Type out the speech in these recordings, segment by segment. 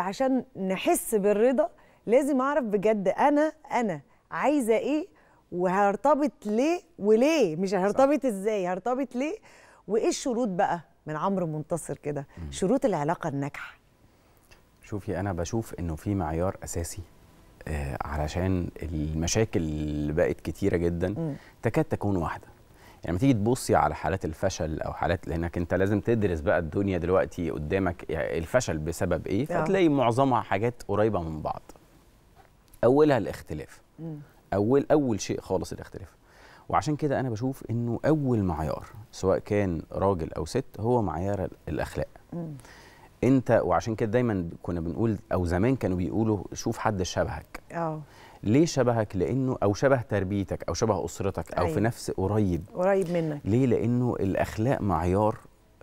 عشان نحس بالرضا لازم اعرف بجد انا انا عايزه ايه وهرتبط ليه وليه مش هرتبط صح. ازاي هرتبط ليه وايه الشروط بقى من عمرو منتصر كده شروط العلاقه الناجحه شوفي انا بشوف انه في معيار اساسي آه علشان المشاكل اللي بقت كتيره جدا م. تكاد تكون واحده يعني لما تيجي تبصي على حالات الفشل او حالات لانك انت لازم تدرس بقى الدنيا دلوقتي قدامك الفشل بسبب ايه آه. فتلاقي معظمها حاجات قريبه من بعض اولها الاختلاف اول اول شيء خالص الاختلاف وعشان كده انا بشوف انه اول معيار سواء كان راجل او ست هو معيار الاخلاق انت وعشان كده دايما كنا بنقول او زمان كانوا بيقولوا شوف حد شبهك اه ليه شبهك لانه او شبه تربيتك او شبه اسرتك او أيوة. في نفس قريب قريب منك ليه لانه الاخلاق معيار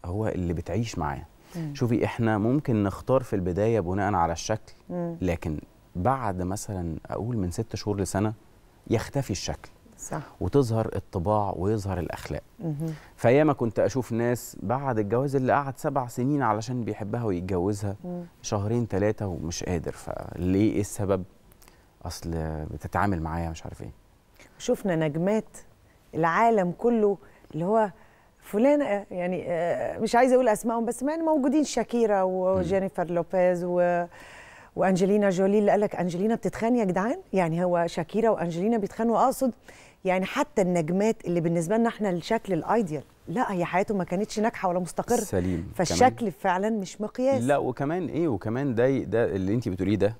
هو اللي بتعيش معاه شوفي احنا ممكن نختار في البدايه بناء على الشكل م. لكن بعد مثلا اقول من ست شهور لسنه يختفي الشكل صح. وتظهر الطباع ويظهر الاخلاق فياما كنت اشوف ناس بعد الجواز اللي قعد سبع سنين علشان بيحبها ويتجوزها مم. شهرين ثلاثه ومش قادر فليه ايه السبب اصل بتتعامل معايا مش عارف ايه شفنا نجمات العالم كله اللي هو فلان يعني آه، مش عايزه اقول اسمائهم بس يعني موجودين شاكيرا وجينيفر لوبيز و وانجلينا جولي اللي قال لك انجلينا بتتخان يا جدعان يعني هو شاكيرا وانجلينا بيتخانوا اقصد يعني حتى النجمات اللي بالنسبه لنا احنا الشكل الايديال لا هي حياته ما كانتش ناجحه ولا مستقره سليم فالشكل كمان. فعلا مش مقياس لا وكمان ايه وكمان ده ده اللي انت بتقوليه ده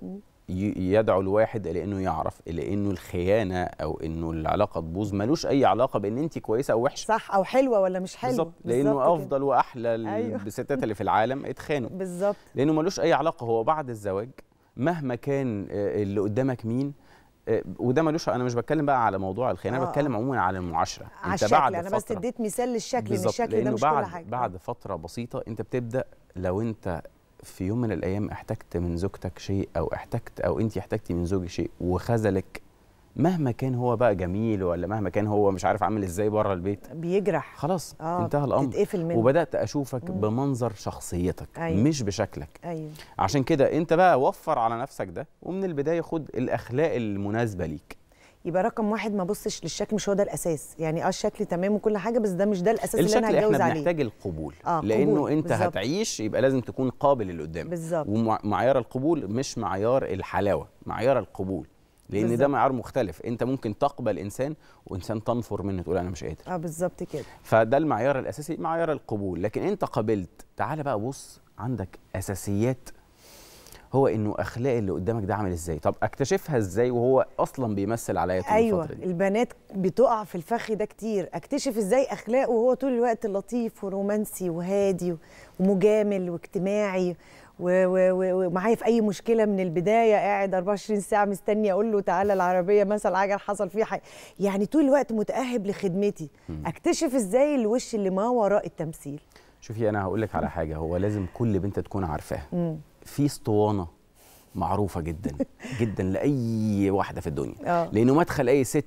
يدعو الواحد الى انه يعرف لانه الخيانه او انه العلاقه تبوظ ملوش اي علاقه بان انت كويسه او وحشه صح او حلوه ولا مش حلوه بالظبط لانه افضل كده. واحلى الستات أيوه. اللي في العالم اتخانوا بالظبط لانه ملوش اي علاقه هو بعد الزواج مهما كان آه، اللي قدامك مين آه، وده ملوش انا مش بتكلم بقى على موضوع الخيانه انا آه. بتكلم عموما على المعاشره على انت بعد انا بس اديت مثال للشكل ان الشكل ده مش بعد كل حاجه بعد فتره بسيطه انت بتبدا لو انت في يوم من الايام احتجت من زوجتك شيء او احتجت او انت احتجتي من زوجك شيء وخذلك مهما كان هو بقى جميل ولا مهما كان هو مش عارف عامل ازاي بره البيت بيجرح خلاص آه انتهى الامر منه وبدات اشوفك مم. بمنظر شخصيتك أيوه. مش بشكلك أيوه. عشان كده انت بقى وفر على نفسك ده ومن البدايه خد الاخلاق المناسبه ليك يبقى رقم واحد ما بصش للشكل مش هو ده الاساس يعني اه الشكل تمام وكل حاجه بس ده مش ده الاساس اللي انا هتجوز عليه الشكل احنا بنحتاج القبول آه لانه قبول. انت بالزبط. هتعيش يبقى لازم تكون قابل اللي قدامك بالظبط ومعيار القبول مش معيار الحلاوه معيار القبول لان بالزبط. ده معيار مختلف انت ممكن تقبل انسان وانسان تنفر منه تقول انا مش قادر اه بالظبط كده فده المعيار الاساسي معيار القبول لكن انت قبلت تعال بقى بص عندك اساسيات هو انه اخلاق اللي قدامك ده عامل ازاي طب اكتشفها ازاي وهو اصلا بيمثل عليا طول أيوة الفتره دي البنات بتقع في الفخ ده كتير اكتشف ازاي اخلاقه وهو طول الوقت لطيف ورومانسي وهادي ومجامل واجتماعي ومعايا في اي مشكله من البدايه قاعد 24 ساعه مستني اقول له تعالى العربيه مثلا عجل حصل فيه حاجه يعني طول الوقت متاهب لخدمتي اكتشف ازاي الوش اللي ما وراء التمثيل شوفي انا هقول لك على حاجه هو لازم كل بنت تكون عارفاها في اسطوانه معروفه جدا جدا لاي واحده في الدنيا أوه. لانه مدخل اي ست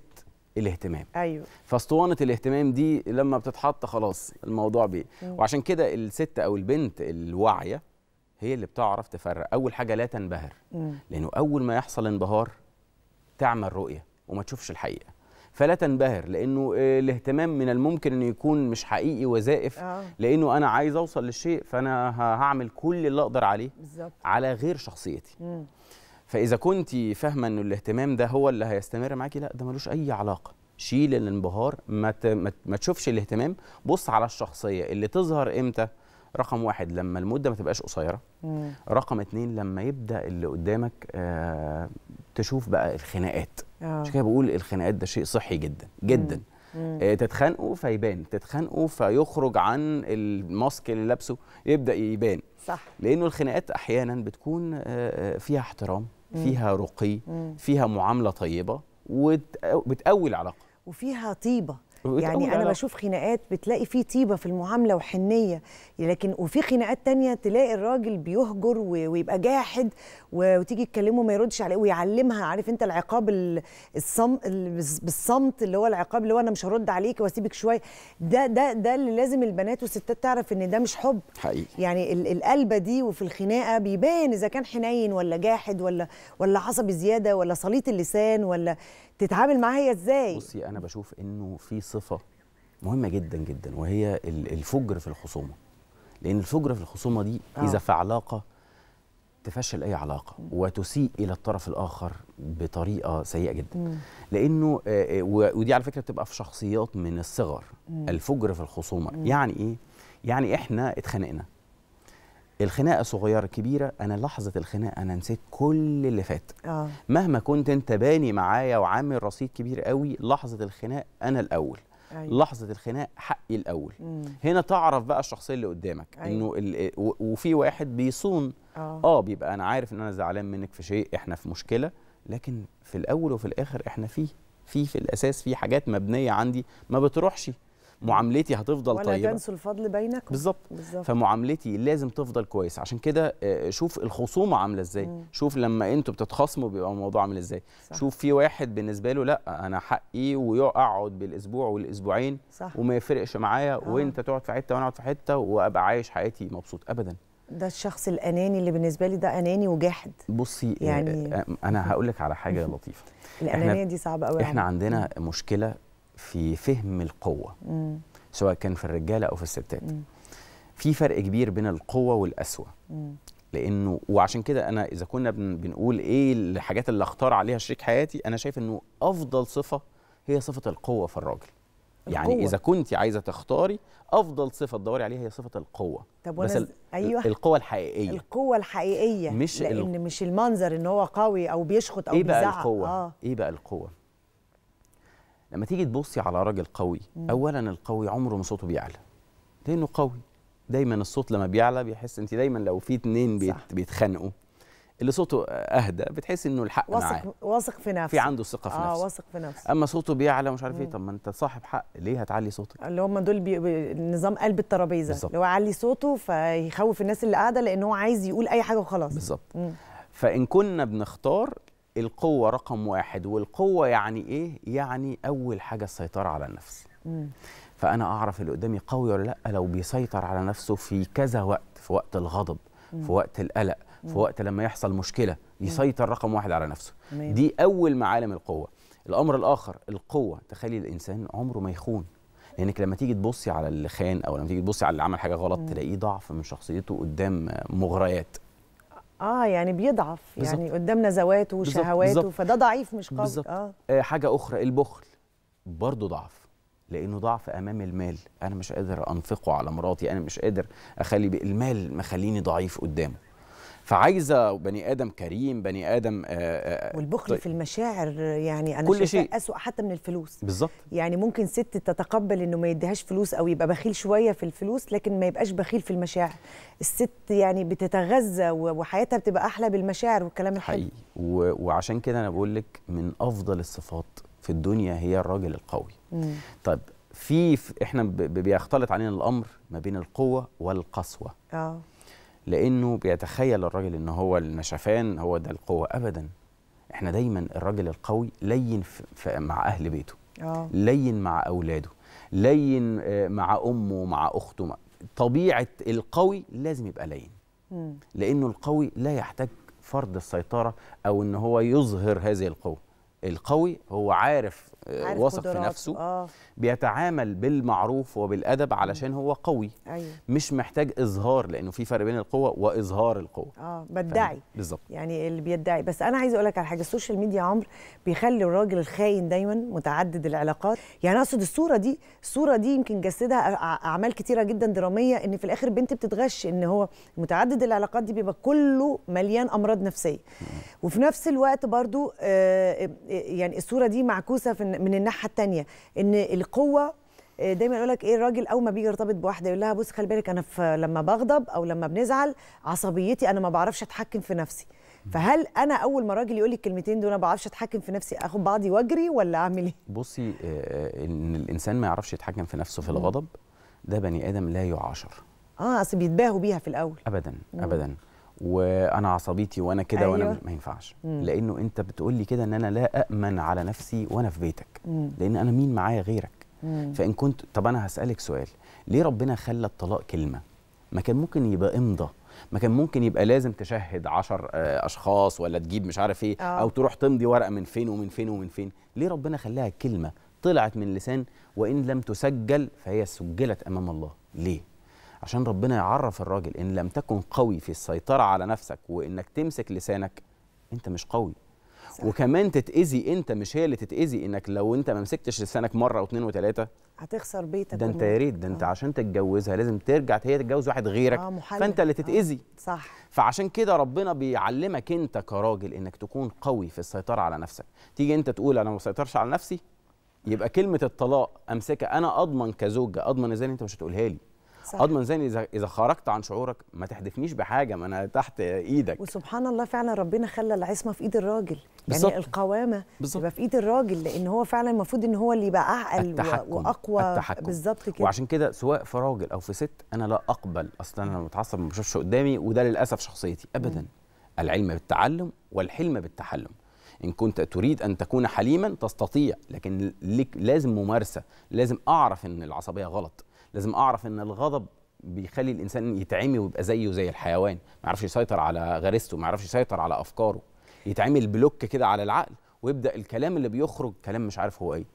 الاهتمام ايوه فاسطوانه الاهتمام دي لما بتتحط خلاص الموضوع بيه وعشان كده الست او البنت الواعيه هي اللي بتعرف تفرق اول حاجه لا تنبهر لانه اول ما يحصل انبهار تعمل رؤيه وما تشوفش الحقيقه فلا تنبهر لانه آه، الاهتمام من الممكن انه يكون مش حقيقي وزائف آه. لانه انا عايز اوصل للشيء فانا هعمل كل اللي اقدر عليه بالزبط. على غير شخصيتي مم. فاذا كنت فاهمه انه الاهتمام ده هو اللي هيستمر معاكي لا ده ملوش اي علاقه شيل الانبهار ما تشوفش الاهتمام بص على الشخصيه اللي تظهر امتى رقم واحد لما المده ما تبقاش قصيره رقم اتنين لما يبدا اللي قدامك آه تشوف بقى الخناقات عشان آه. كده بقول الخناقات ده شيء صحي جدا جدا مم. آه، تتخانقوا فيبان تتخانقوا فيخرج عن الماسك اللي لابسه يبدا يبان صح لانه الخناقات احيانا بتكون آه، فيها احترام فيها رقي فيها معامله طيبه وبتقوي العلاقه وفيها طيبه يعني انا بشوف خناقات بتلاقي فيه طيبه في المعامله وحنيه لكن وفي خناقات تانية تلاقي الراجل بيهجر ويبقى جاحد وتيجي تكلمه ما يردش عليه ويعلمها عارف انت العقاب الصم بالصمت اللي هو العقاب اللي هو انا مش هرد عليك واسيبك شويه ده ده ده اللي لازم البنات والستات تعرف ان ده مش حب حقيقي يعني القلبه دي وفي الخناقه بيبان اذا كان حنين ولا جاحد ولا ولا عصبي زياده ولا سليط اللسان ولا تتعامل معاها هي ازاي بصي انا بشوف انه في صفه مهمه جدا جدا وهي الفجر في الخصومه لان الفجر في الخصومه دي آه. اذا في علاقه تفشل اي علاقه وتسيء الى الطرف الاخر بطريقه سيئه جدا لانه آه، آه، ودي على فكره بتبقى في شخصيات من الصغر الفجر في الخصومه يعني ايه يعني احنا اتخانقنا الخناقه صغيره كبيره انا لحظه الخناقه انا نسيت كل اللي فات آه. مهما كنت انت باني معايا وعامل رصيد كبير قوي لحظه الخناق انا الاول أيوة. لحظه الخناق حقي الاول مم. هنا تعرف بقى الشخصيه اللي قدامك أيوة. انه وفي واحد بيصون آه. اه بيبقى انا عارف ان انا زعلان منك في شيء احنا في مشكله لكن في الاول وفي الاخر احنا فيه في في الاساس في حاجات مبنيه عندي ما بتروحش معاملتي هتفضل ولا طيبه ولا تنسوا الفضل بينكم بالظبط فمعاملتي لازم تفضل كويس عشان كده آه، شوف الخصومه عامله ازاي مم. شوف لما انتوا بتتخاصموا بيبقى الموضوع عامل ازاي صح. شوف في واحد بالنسبه له لا انا حقي ويقعد بالاسبوع والاسبوعين صح. وما يفرقش معايا آه. وانت تقعد في حته وانا اقعد في حته وابقى عايش حياتي مبسوط ابدا ده الشخص الاناني اللي بالنسبه لي ده اناني وجاحد بصي آه، يعني آه، انا هقول لك على حاجه لطيفه الانانيه دي صعبه قوي احنا عندنا مشكله في فهم القوه مم. سواء كان في الرجاله او في الستات مم. في فرق كبير بين القوه والقسوه لانه وعشان كده انا اذا كنا بن بنقول ايه الحاجات اللي اختار عليها شريك حياتي انا شايف انه افضل صفه هي صفه القوه في الراجل يعني القوة. يعني اذا كنت عايزه تختاري افضل صفه تدوري عليها هي صفه القوه طب بس ال... أيوة. القوه الحقيقيه القوه الحقيقيه مش لان ال... مش المنظر ان هو قوي او بيشخط او إيه بقى بيزعق القوة؟ آه. ايه بقى القوه لما تيجي تبصي على راجل قوي مم. اولا القوي عمره ما صوته بيعلى لانه قوي دايما الصوت لما بيعلى بيحس انت دايما لو في اتنين بيت بيتخانقوا اللي صوته اهدى بتحس انه الحق واثق معاه واثق في نفسه في عنده ثقه في آه نفسه اه واثق في نفسه اما صوته بيعلى مش عارف ايه طب ما انت صاحب حق ليه هتعلي صوتك اللي هم دول بي... نظام قلب الترابيزه اللي هو يعلي صوته فيخوف الناس اللي قاعده لان هو عايز يقول اي حاجه وخلاص بالظبط فان كنا بنختار القوة رقم واحد والقوة يعني إيه؟ يعني أول حاجة السيطرة على النفس مم. فأنا أعرف اللي قدامي قوي ولا لأ لو بيسيطر على نفسه في كذا وقت في وقت الغضب مم. في وقت القلق مم. في وقت لما يحصل مشكلة يسيطر رقم واحد على نفسه دي أول معالم القوة الأمر الآخر القوة تخلي الإنسان عمره ما يخون لانك لما تيجي تبصي على اللي خان او لما تيجي تبصي على اللي عمل حاجه غلط تلاقيه ضعف من شخصيته قدام مغريات اه يعني بيضعف بالزبط. يعني قدام نزواته وشهواته فده ضعيف مش قوي آه. آه حاجه اخرى البخل برضه ضعف لانه ضعف امام المال انا مش قادر انفقه على مراتي انا مش قادر اخلي المال مخليني ضعيف قدامه فعايزه بني ادم كريم بني ادم آآ آه، آآ آه، آه، والبخل طيب. في المشاعر يعني انا كل شيء اسوء حتى من الفلوس بالظبط يعني ممكن ست تتقبل انه ما يديهاش فلوس او يبقى بخيل شويه في الفلوس لكن ما يبقاش بخيل في المشاعر الست يعني بتتغذى وحياتها بتبقى احلى بالمشاعر والكلام الحلو حقيقي وعشان كده انا بقول لك من افضل الصفات في الدنيا هي الراجل القوي مم. طيب في, في احنا بيختلط علينا الامر ما بين القوه والقسوه اه لانه بيتخيل الراجل ان هو النشفان هو ده القوه ابدا احنا دايما الراجل القوي لين مع اهل بيته أوه. لين مع اولاده لين آه، مع امه مع اخته طبيعه القوي لازم يبقى لين لانه القوي لا يحتاج فرض السيطره او ان هو يظهر هذه القوه القوي هو عارف آه، واثق في نفسه آه. بيتعامل بالمعروف وبالادب علشان هو قوي أيوه. مش محتاج اظهار لانه في فرق بين القوه واظهار القوه اه بدعي بالظبط يعني اللي بيدعي بس انا عايز اقول لك على حاجه السوشيال ميديا عمر بيخلي الراجل الخاين دايما متعدد العلاقات يعني اقصد الصوره دي الصوره دي يمكن جسدها اعمال كتيره جدا دراميه ان في الاخر بنت بتتغش ان هو متعدد العلاقات دي بيبقى كله مليان امراض نفسيه وفي نفس الوقت برضو آه،, آه يعني الصوره دي معكوسه في ان من الناحيه الثانيه ان القوه آه، دايما يقول لك ايه الراجل اول ما بيجي يرتبط بواحده يقول لها بص خلي بالك انا في لما بغضب او لما بنزعل عصبيتي انا ما بعرفش اتحكم في نفسي فهل انا اول ما راجل يقول لي الكلمتين دول انا ما بعرفش اتحكم في نفسي اخد بعضي واجري ولا اعمل ايه بصي آه، آه، ان الانسان ما يعرفش يتحكم في نفسه في الغضب ده بني ادم لا يعاشر اه اصل بيتباهوا بيها في الاول ابدا ابدا مم. وانا عصبيتي وانا كده أيوة. وانا ما ينفعش مم. لانه انت بتقول لي كده ان انا لا امن على نفسي وانا في بيتك مم. لان انا مين معايا غيرك مم. فان كنت طب انا هسالك سؤال ليه ربنا خلى الطلاق كلمه ما كان ممكن يبقى امضى ما كان ممكن يبقى لازم تشهد عشر آه، اشخاص ولا تجيب مش عارف ايه أوه. او تروح تمضي ورقه من فين ومن فين ومن فين ليه ربنا خلاها كلمه طلعت من لسان وان لم تسجل فهي سجلت امام الله ليه عشان ربنا يعرف الراجل ان لم تكن قوي في السيطره على نفسك وانك تمسك لسانك انت مش قوي صح. وكمان تتاذي انت مش هي اللي تتاذي انك لو انت ما مسكتش لسانك مره واثنين وثلاثه هتخسر بيتك ده انت يا ريت ده انت آه. عشان تتجوزها لازم ترجع هي تتجوز واحد غيرك آه محلل. فانت اللي تتاذي آه. صح فعشان كده ربنا بيعلمك انت كراجل انك تكون قوي في السيطره على نفسك تيجي انت تقول انا ما سيطرش على نفسي يبقى كلمه الطلاق امسكها انا اضمن كزوجه اضمن ازاي انت مش هتقولها لي اضمن زين اذا اذا خرجت عن شعورك ما تحدفنيش بحاجه ما انا تحت ايدك وسبحان الله فعلا ربنا خلى العصمه في ايد الراجل بالزبط. يعني القوامه بالزبط. تبقى في ايد الراجل لان هو فعلا المفروض ان هو اللي يبقى اعقل واقوى بالظبط كده وعشان كده سواء في راجل او في ست انا لا اقبل اصلا انا متعصب ما بشوفش قدامي وده للاسف شخصيتي ابدا م. العلم بالتعلم والحلم بالتحلم إن كنت تريد أن تكون حليما تستطيع لكن لك لازم ممارسة لازم أعرف أن العصبية غلط لازم اعرف ان الغضب بيخلي الانسان يتعمي ويبقى زيه زي الحيوان ما يعرفش يسيطر على غريزته ما يعرفش يسيطر على افكاره يتعمل بلوك كده على العقل ويبدا الكلام اللي بيخرج كلام مش عارف هو ايه